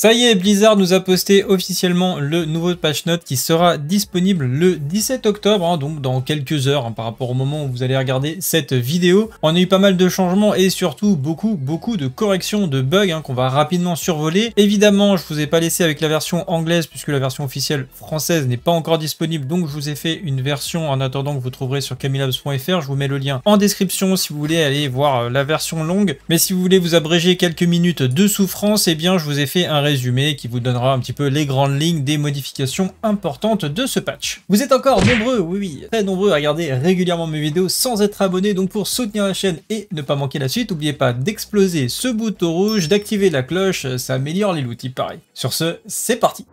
Ça y est, Blizzard nous a posté officiellement le nouveau patch note qui sera disponible le 17 octobre, hein, donc dans quelques heures hein, par rapport au moment où vous allez regarder cette vidéo. On a eu pas mal de changements et surtout beaucoup, beaucoup de corrections de bugs hein, qu'on va rapidement survoler. Évidemment, je vous ai pas laissé avec la version anglaise puisque la version officielle française n'est pas encore disponible, donc je vous ai fait une version en attendant que vous trouverez sur camilabs.fr. Je vous mets le lien en description si vous voulez aller voir euh, la version longue. Mais si vous voulez vous abréger quelques minutes de souffrance, eh bien je vous ai fait un résumé qui vous donnera un petit peu les grandes lignes des modifications importantes de ce patch. Vous êtes encore nombreux, oui oui, très nombreux à regarder régulièrement mes vidéos sans être abonné, donc pour soutenir la chaîne et ne pas manquer la suite, n'oubliez pas d'exploser ce bouton rouge, d'activer la cloche, ça améliore les outils. pareil. Sur ce, c'est parti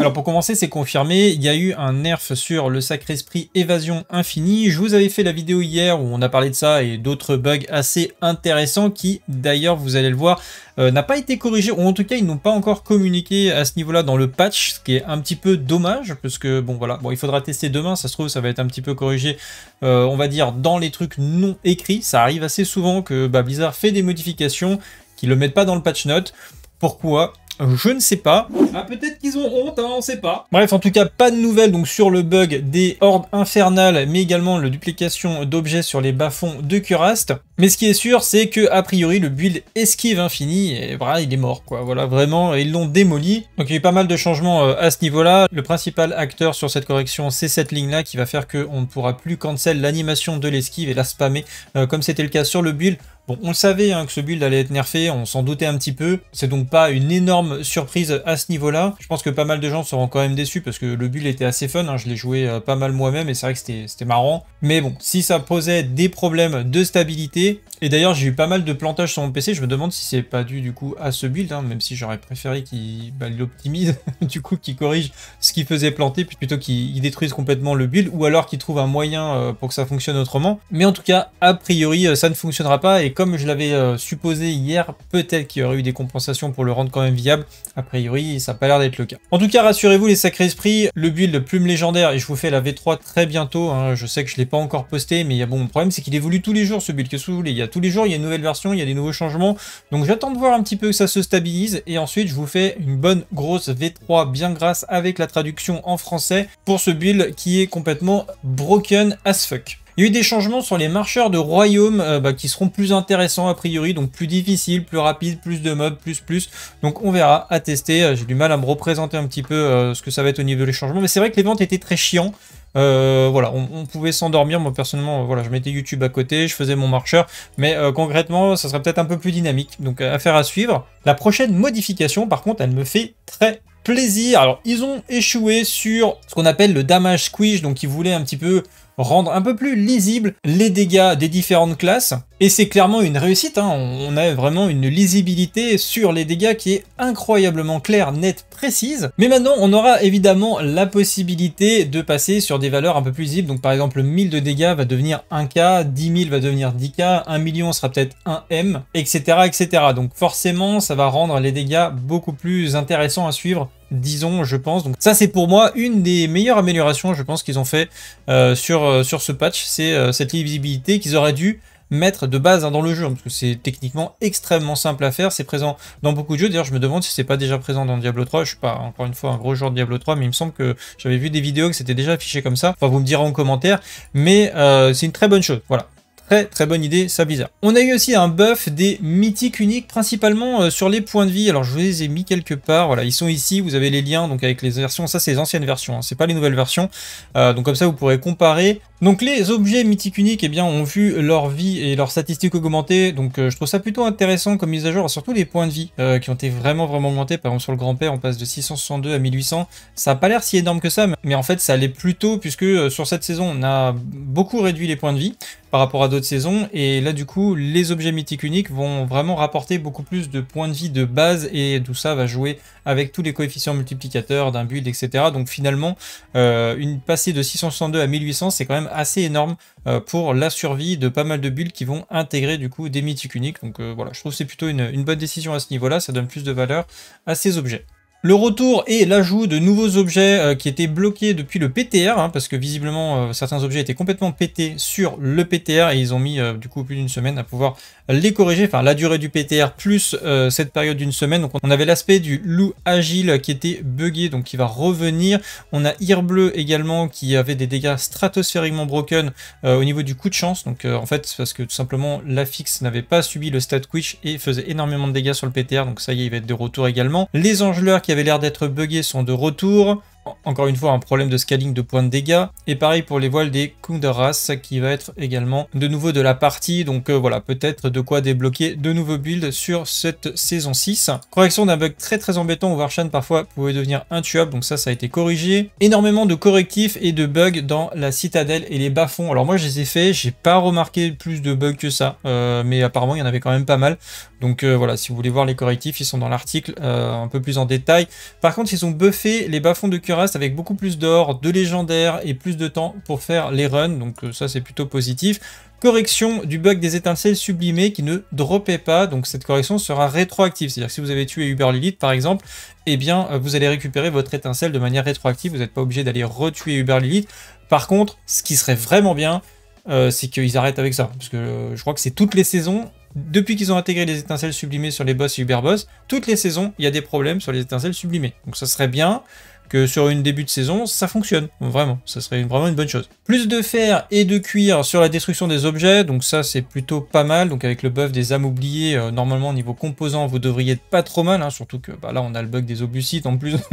Alors pour commencer, c'est confirmé, il y a eu un nerf sur le Sacré-Esprit Évasion Infini. Je vous avais fait la vidéo hier où on a parlé de ça et d'autres bugs assez intéressants qui, d'ailleurs, vous allez le voir, euh, n'a pas été corrigé, ou en tout cas, ils n'ont pas encore communiqué à ce niveau-là dans le patch, ce qui est un petit peu dommage, parce que, bon, voilà, bon, il faudra tester demain, ça se trouve, ça va être un petit peu corrigé, euh, on va dire, dans les trucs non écrits. Ça arrive assez souvent que bah, Blizzard fait des modifications, qui ne le mettent pas dans le patch note. Pourquoi je ne sais pas. Ah, peut-être qu'ils ont honte, hein, on sait pas. Bref, en tout cas, pas de nouvelles donc sur le bug des hordes infernales, mais également la duplication d'objets sur les bas-fonds de Curast. Mais ce qui est sûr, c'est que a priori le build esquive infini et voilà, bah, il est mort quoi. Voilà, vraiment, ils l'ont démoli. Donc il y a eu pas mal de changements euh, à ce niveau-là. Le principal acteur sur cette correction, c'est cette ligne-là qui va faire qu'on ne pourra plus cancel l'animation de l'esquive et la spammer euh, comme c'était le cas sur le build. Bon, on le savait hein, que ce build allait être nerfé, on s'en doutait un petit peu. C'est donc pas une énorme surprise à ce niveau-là. Je pense que pas mal de gens seront quand même déçus parce que le build était assez fun. Hein. Je l'ai joué euh, pas mal moi-même et c'est vrai que c'était marrant. Mais bon, si ça posait des problèmes de stabilité, et d'ailleurs, j'ai eu pas mal de plantages sur mon PC. Je me demande si c'est pas dû du coup à ce build, hein, même si j'aurais préféré qu'il bah, l'optimise, du coup, qu'il corrige ce qu'il faisait planter plutôt qu'il détruise complètement le build ou alors qu'il trouve un moyen euh, pour que ça fonctionne autrement. Mais en tout cas, a priori, euh, ça ne fonctionnera pas. Et comme je l'avais euh, supposé hier, peut-être qu'il y aurait eu des compensations pour le rendre quand même viable. A priori, ça n'a pas l'air d'être le cas. En tout cas, rassurez-vous, les sacrés esprits, le build plume légendaire, et je vous fais la V3 très bientôt. Hein. je sais que je ne l'ai pas encore posté, mais il y a bon, le problème, c'est qu'il évolue tous les jours ce build, que il y a tous les jours, il y a une nouvelle version, il y a des nouveaux changements. Donc j'attends de voir un petit peu que ça se stabilise et ensuite je vous fais une bonne grosse V3 bien grasse avec la traduction en français pour ce build qui est complètement broken as fuck. Il y a eu des changements sur les marcheurs de royaume euh, bah, qui seront plus intéressants a priori, donc plus difficiles, plus rapides, plus de mobs, plus plus. Donc on verra à tester. Euh, j'ai du mal à me représenter un petit peu euh, ce que ça va être au niveau des changements, mais c'est vrai que les ventes étaient très chiants. Euh, voilà, on, pouvait s'endormir. Moi, personnellement, euh, voilà, je mettais YouTube à côté, je faisais mon marcheur. Mais euh, concrètement, ça serait peut-être un peu plus dynamique. Donc, affaire à suivre. La prochaine modification, par contre, elle me fait très plaisir. Alors, ils ont échoué sur ce qu'on appelle le damage squish. Donc, ils voulaient un petit peu rendre un peu plus lisible les dégâts des différentes classes. Et c'est clairement une réussite, hein. on a vraiment une lisibilité sur les dégâts qui est incroyablement claire, nette, précise. Mais maintenant, on aura évidemment la possibilité de passer sur des valeurs un peu plus lisibles. Donc par exemple, 1000 de dégâts va devenir 1K, 10 000 va devenir 10K, 1 million sera peut-être 1M, etc., etc. Donc forcément, ça va rendre les dégâts beaucoup plus intéressants à suivre disons, je pense. Donc ça, c'est pour moi une des meilleures améliorations, je pense, qu'ils ont fait euh, sur, euh, sur ce patch. C'est euh, cette lisibilité qu'ils auraient dû mettre de base hein, dans le jeu, parce que c'est techniquement extrêmement simple à faire, c'est présent dans beaucoup de jeux, d'ailleurs je me demande si c'est pas déjà présent dans Diablo 3, je suis pas encore une fois un gros joueur Diablo 3, mais il me semble que j'avais vu des vidéos que c'était déjà affiché comme ça, enfin vous me direz en commentaire, mais c'est une très bonne chose, voilà, Très très bonne idée, ça bizarre. On a eu aussi un buff des mythiques uniques, principalement euh, sur les points de vie. Alors je vous les ai mis quelque part, voilà, ils sont ici, vous avez les liens donc avec les versions, ça c'est les anciennes versions, hein. c'est pas les nouvelles versions. Euh, donc comme ça vous pourrez comparer. Donc les objets mythiques uniques, eh bien, ont vu leur vie et leurs statistiques augmenter, donc euh, je trouve ça plutôt intéressant comme mise à jour, surtout les points de vie qui ont été vraiment vraiment augmentés. Par exemple sur le grand-père, on passe de 662 à 1800. Ça a pas l'air si énorme que ça, mais en fait ça allait plus tôt puisque sur cette saison on a beaucoup réduit les points de vie par rapport à d'autres saisons. Et là, du coup, les objets mythiques uniques vont vraiment rapporter beaucoup plus de points de vie de base et tout ça va jouer avec tous les coefficients multiplicateurs d'un build, etc. Donc finalement, euh, une passée de 662 à 1800, c'est quand même assez énorme euh, pour la survie de pas mal de builds qui vont intégrer du coup des mythiques uniques. Donc euh, voilà, je trouve que c'est plutôt une bonne décision à ce niveau-là. Ça donne plus de valeur à ces objets. Le retour et l'ajout de nouveaux objets euh, qui étaient bloqués depuis le PTR, hein, parce que visiblement euh, certains objets étaient complètement pétés sur le PTR et ils ont mis euh, du coup plus d'une semaine à pouvoir les corriger, enfin la durée du PTR plus cette période d'une semaine. Donc on avait l'aspect du loup agile qui était bugué donc qui va revenir. On a Ir bleu également qui avait des dégâts stratosphériquement broken au niveau du coup de chance. Donc en fait parce que tout simplement la fixe n'avait pas subi le stat quitch et faisait énormément de dégâts sur le PTR, donc ça y est il va être de retour également. Les angeleurs qui qui avait l'air d'être buggés sont de retour encore une fois un problème de scaling de points de dégâts. Et pareil pour les voiles des Kundaras qui va être également de nouveau de la partie. Donc euh, voilà, peut-être de quoi débloquer de nouveaux builds sur cette saison 6. Correction d'un bug très très embêtant où parfois pouvait devenir intuable. Donc ça, ça a été corrigé. Énormément de correctifs et de bugs dans la citadelle et les bas Alors moi, je les ai faits. J'ai pas remarqué plus de bugs que ça. Euh, mais apparemment, il y en avait quand même pas mal. Donc euh, voilà, si vous voulez voir les correctifs, ils sont dans l'article un peu plus en détail. Par contre, ils ont buffé les bas de cœur avec beaucoup plus d'or, de légendaires et plus de temps pour faire les runs, donc euh, ça c'est plutôt positif. Correction du bug des étincelles sublimées qui ne dropaient pas, donc cette correction sera rétroactive, c'est-à-dire si vous avez tué Uber Lilith par exemple, et eh bien euh, vous allez récupérer votre étincelle de manière rétroactive, vous n'êtes pas obligé d'aller retuer Uber Lilith. Par contre, ce qui serait vraiment bien, euh, c'est qu'ils arrêtent avec ça, parce que je crois que c'est toutes les saisons, depuis qu'ils ont intégré les étincelles sublimées sur les boss et Uber Boss, toutes les saisons, il y a des problèmes sur les étincelles sublimées. Donc ça serait bien que sur une début de saison, ça fonctionne. Vraiment, ça serait vraiment une bonne chose. Plus de fer et de cuir sur la destruction des objets, donc ça c'est plutôt pas mal. Donc avec le buff des âmes oubliées, euh, normalement au niveau composant, vous devriez être pas trop mal, hein, surtout que bah là on a le bug des obusites en plus.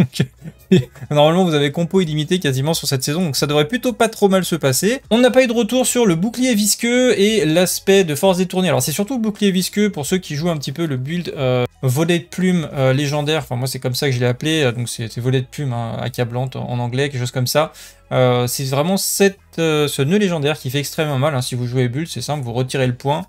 normalement vous avez compo illimité quasiment sur cette saison, donc ça devrait plutôt pas trop mal se passer. On n'a pas eu de retour sur le bouclier visqueux et l'aspect de force détournée. Alors c'est surtout bouclier visqueux pour ceux qui jouent un petit peu le build euh, volet de plume euh, légendaire. Enfin moi c'est comme ça que je l'ai appelé, donc c'est volet de plume. Hein, accablante en anglais, quelque chose comme ça. Euh, c'est vraiment cette, euh, ce nœud légendaire qui fait extrêmement mal. Hein. Si vous jouez bulle, c'est simple, vous retirez le point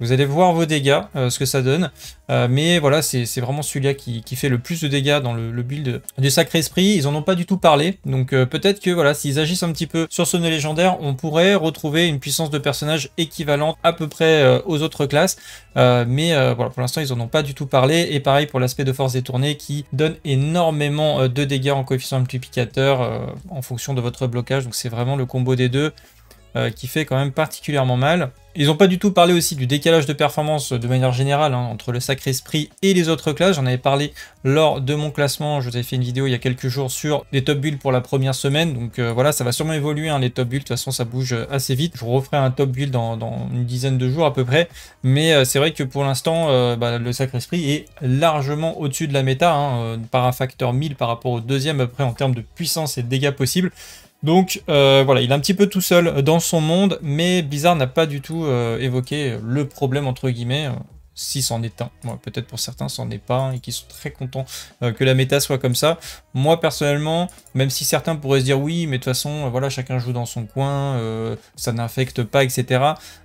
vous allez voir vos dégâts, euh, ce que ça donne. Euh, mais voilà, c'est vraiment celui-là qui, fait le plus de dégâts dans le, build du Sacré Esprit. Ils en ont pas du tout parlé. Donc euh, peut-être que voilà, s'ils agissent un petit peu sur ce nœud légendaire, on pourrait retrouver une puissance de personnage équivalente à peu près aux autres classes. mais voilà, pour l'instant, ils en ont pas du tout parlé. Et pareil pour l'aspect de force détournée qui donne énormément de dégâts en coefficient multiplicateur en fonction de votre blocage. Donc c'est vraiment le combo des deux. Euh, qui fait quand même particulièrement mal. Ils n'ont pas du tout parlé aussi du décalage de performance euh, de manière générale hein, entre le Sacré Esprit et les autres classes. J'en avais parlé lors de mon classement. Je vous ai fait une vidéo il y a quelques jours sur les top builds pour la première semaine. Donc euh, voilà, ça va sûrement évoluer hein, les top builds. De toute façon, ça bouge assez vite. Je vous referai un top build dans, une dizaine de jours à peu près. Mais c'est vrai que pour l'instant, bah, le Sacré Esprit est largement au-dessus de la méta hein, par un facteur 1000 par rapport au deuxième après en termes de puissance et de dégâts possibles. Donc euh, voilà, il est un petit peu tout seul dans son monde, mais bizarre n'a pas du tout euh, évoqué le problème entre guillemets, euh, si c'en est un. Peut-être pour certains c'en est pas et qui sont très contents que la méta soit comme ça. Moi personnellement, même si certains pourraient se dire oui, mais de toute façon, voilà, chacun joue dans son coin, ça n'affecte pas, etc.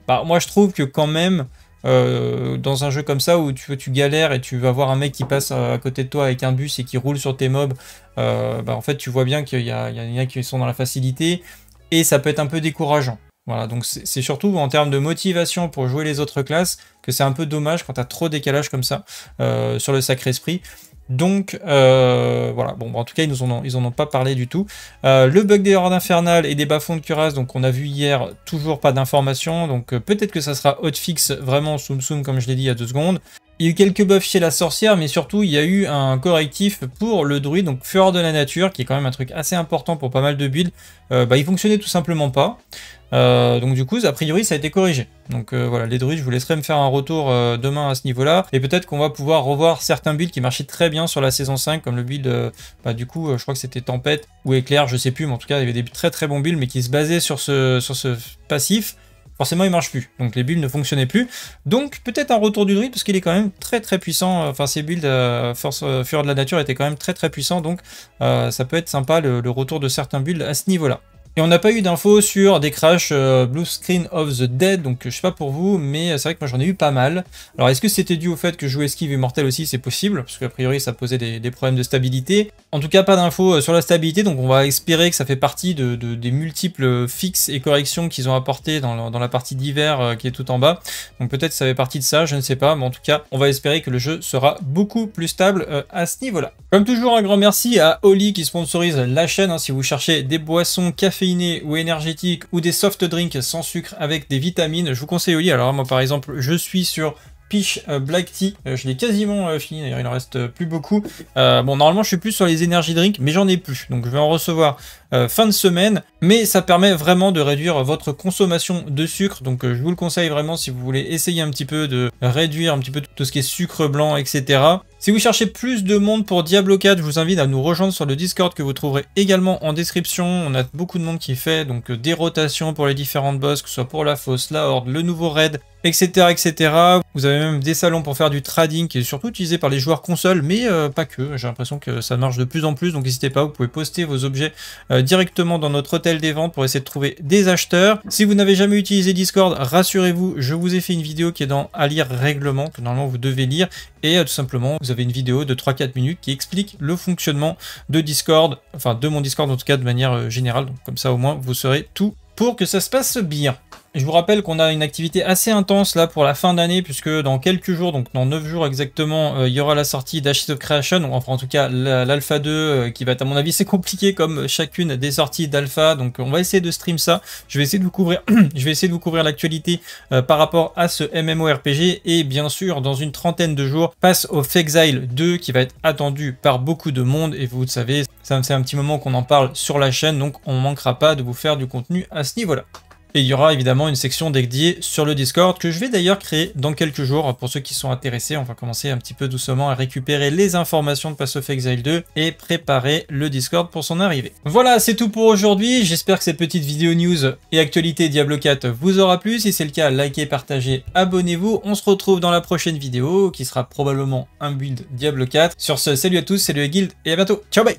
Bah moi je trouve que quand même euh, dans un jeu comme ça où tu, tu galères et tu vas voir un mec qui passe à côté de toi avec un bus et qui roule sur tes mobs, euh, bah, en fait tu vois bien qu'il y, a, des qui sont dans la facilité et ça peut être un peu décourageant. Voilà, donc c'est surtout en termes de motivation pour jouer les autres classes que c'est un peu dommage quand tu as trop décalage comme ça euh, sur le Sacré Esprit. Donc euh, voilà, bon en tout cas ils nous ont, ils ont pas parlé du tout. Euh, le bug des hordes infernales et des bas-fonds de cuirasse, donc on a vu hier, toujours pas d'informations, donc euh, peut-être que ça sera hotfix vraiment soum soum comme je l'ai dit il y a deux secondes. Il y a eu quelques buffs chez la sorcière, mais surtout il y a eu un correctif pour le druide, donc Fureur de la Nature, qui est quand même un truc assez important pour pas mal de builds. Euh, bah, il fonctionnait tout simplement pas. Euh, donc du coup, a priori, ça a été corrigé. Donc euh, voilà, les druides, je vous laisserai me faire un retour demain à ce niveau-là. Et peut-être qu'on va pouvoir revoir certains builds qui marchaient très bien sur la saison 5, comme le build, bah, du coup, je crois que c'était Tempête ou Éclair, je sais plus, mais en tout cas, il y avait des très très bons builds, mais qui se basaient sur ce, sur ce passif forcément il marche plus. Donc les builds ne fonctionnaient plus. Donc peut-être un retour du druide parce qu'il est quand même très très puissant. Enfin ses builds euh, force euh, fureur de la nature étaient quand même très très puissants. Donc euh, ça peut être sympa le, retour de certains builds à ce niveau-là. Et on n'a pas eu d'infos sur des crashs Blue Screen of the Dead, donc je sais pas pour vous, mais c'est vrai que moi j'en ai eu pas mal. Alors est-ce que c'était dû au fait que je jouais esquive et mortel aussi C'est possible, parce qu'a priori ça posait des problèmes de stabilité. En tout cas, pas d'infos euh, sur la stabilité, donc on va espérer que ça fait partie de, des multiples fixes et corrections qu'ils ont apportées dans, la partie d'hiver euh, qui est tout en bas. Donc peut-être ça fait partie de ça, je ne sais pas, mais en tout cas, on va espérer que le jeu sera beaucoup plus stable euh, à ce niveau-là. Comme toujours, un grand merci à Oli qui sponsorise la chaîne. Hein. si vous cherchez des boissons caféinées ou énergétiques ou des soft drinks sans sucre avec des vitamines, je vous conseille Oli. Alors moi, par exemple, je suis sur Peach euh, Black Tea. Euh, je l'ai quasiment euh, fini, d'ailleurs il en reste plus beaucoup. bon, normalement je suis plus sur les énergies Drink, mais j'en ai plus. Donc je vais en recevoir euh, fin de semaine, mais ça permet vraiment de réduire votre consommation de sucre. Donc euh, je vous le conseille vraiment si vous voulez essayer un petit peu de réduire un petit peu tout ce qui est sucre blanc, etc. Si vous cherchez plus de monde pour Diablo 4, je vous invite à nous rejoindre sur le Discord que vous trouverez également en description. On a beaucoup de monde qui fait donc euh, des rotations pour les différentes boss, que ce soit pour la fosse, la horde, le nouveau raid, etc., etc. Vous avez même des salons pour faire du trading qui est surtout utilisé par les joueurs console, mais pas que. J'ai l'impression que ça marche de plus en plus, donc n'hésitez pas, vous pouvez poster vos objets directement dans notre hôtel des ventes pour essayer de trouver des acheteurs. Si vous n'avez jamais utilisé Discord, rassurez-vous, je vous ai fait une vidéo qui est dans à lire règlement que normalement vous devez lire et euh, tout simplement vous avez une vidéo de 3-4 minutes qui explique le fonctionnement de Discord, enfin de mon Discord en tout cas de manière euh, générale. Donc comme ça au moins vous saurez tout pour que ça se passe bien. Je vous rappelle qu'on a une activité assez intense là pour la fin d'année, puisque dans quelques jours, donc dans 9 jours exactement, euh, il y aura la sortie d'Ashes of Creation, ou enfin en tout cas l'Alpha 2, euh, qui va être à mon avis c'est compliqué comme chacune des sorties d'Alpha, donc on va essayer de stream ça. Je vais essayer de vous couvrir, je vais essayer de vous couvrir l'actualité euh, par rapport à ce MMORPG, et bien sûr dans une trentaine de jours, passe au Fexile 2 qui va être attendu par beaucoup de monde, et vous le savez, me fait un petit moment qu'on en parle sur la chaîne, donc on ne manquera pas de vous faire du contenu à ce niveau-là. Et il y aura évidemment une section dédiée sur le Discord que je vais d'ailleurs créer dans quelques jours. Pour ceux qui sont intéressés, on va commencer un petit peu doucement à récupérer les informations de Pass of Exile 2 et préparer le Discord pour son arrivée. Voilà, c'est tout pour aujourd'hui. J'espère que cette petite vidéo news et actualité Diablo 4 vous aura plu. Si c'est le cas, likez, partagez, abonnez-vous. On se retrouve dans la prochaine vidéo qui sera probablement un build Diablo 4. Sur ce, salut à tous, salut à Guild et à bientôt. Ciao bye